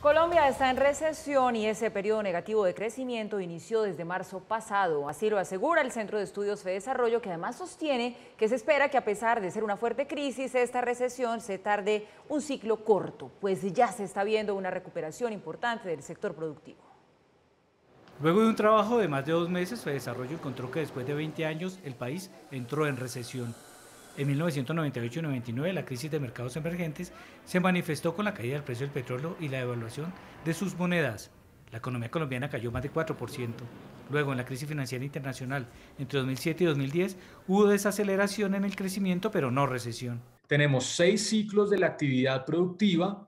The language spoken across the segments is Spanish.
Colombia está en recesión y ese periodo negativo de crecimiento inició desde marzo pasado. Así lo asegura el Centro de Estudios de Desarrollo, que además sostiene que se espera que a pesar de ser una fuerte crisis, esta recesión se tarde un ciclo corto, pues ya se está viendo una recuperación importante del sector productivo. Luego de un trabajo de más de dos meses, Fede Desarrollo encontró que después de 20 años el país entró en recesión. En 1998 y 99 la crisis de mercados emergentes se manifestó con la caída del precio del petróleo y la devaluación de sus monedas. La economía colombiana cayó más de 4%. Luego, en la crisis financiera internacional entre 2007 y 2010, hubo desaceleración en el crecimiento, pero no recesión. Tenemos seis ciclos de la actividad productiva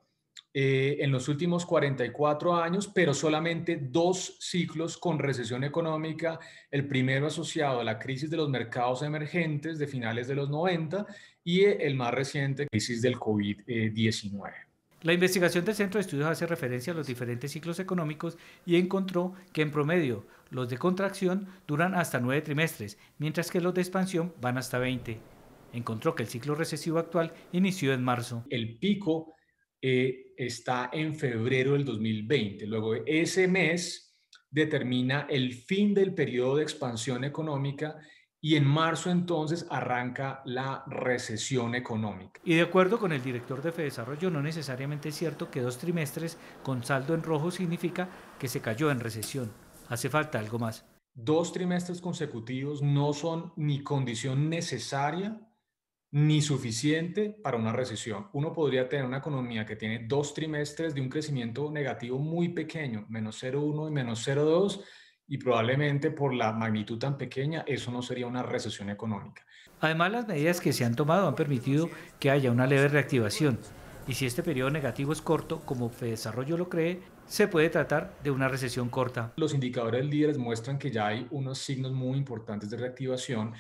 eh, en los últimos 44 años, pero solamente dos ciclos con recesión económica, el primero asociado a la crisis de los mercados emergentes de finales de los 90 y el más reciente, crisis del COVID-19. La investigación del Centro de Estudios hace referencia a los diferentes ciclos económicos y encontró que en promedio los de contracción duran hasta nueve trimestres, mientras que los de expansión van hasta 20. Encontró que el ciclo recesivo actual inició en marzo. El pico eh, está en febrero del 2020. Luego, ese mes determina el fin del periodo de expansión económica y en marzo entonces arranca la recesión económica. Y de acuerdo con el director de Desarrollo, no necesariamente es cierto que dos trimestres con saldo en rojo significa que se cayó en recesión. Hace falta algo más. Dos trimestres consecutivos no son ni condición necesaria ni suficiente para una recesión. Uno podría tener una economía que tiene dos trimestres de un crecimiento negativo muy pequeño, menos 0,1 y menos 0,2, y probablemente por la magnitud tan pequeña eso no sería una recesión económica. Además, las medidas que se han tomado han permitido que haya una leve reactivación. Y si este periodo negativo es corto, como desarrollo lo cree, se puede tratar de una recesión corta. Los indicadores líderes muestran que ya hay unos signos muy importantes de reactivación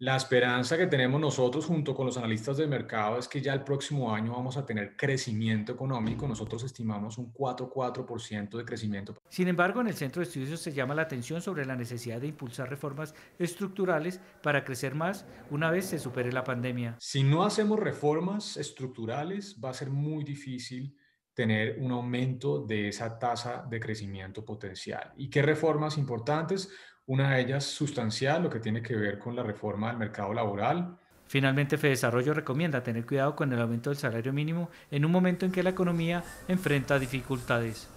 la esperanza que tenemos nosotros junto con los analistas de mercado es que ya el próximo año vamos a tener crecimiento económico. Nosotros estimamos un 4,4% de crecimiento. Sin embargo, en el Centro de Estudios se llama la atención sobre la necesidad de impulsar reformas estructurales para crecer más una vez se supere la pandemia. Si no hacemos reformas estructurales, va a ser muy difícil tener un aumento de esa tasa de crecimiento potencial. ¿Y qué reformas importantes? Una de ellas sustancial, lo que tiene que ver con la reforma del mercado laboral, Finalmente, Fedesarrollo recomienda tener cuidado con el aumento del salario mínimo en un momento en que la economía enfrenta dificultades.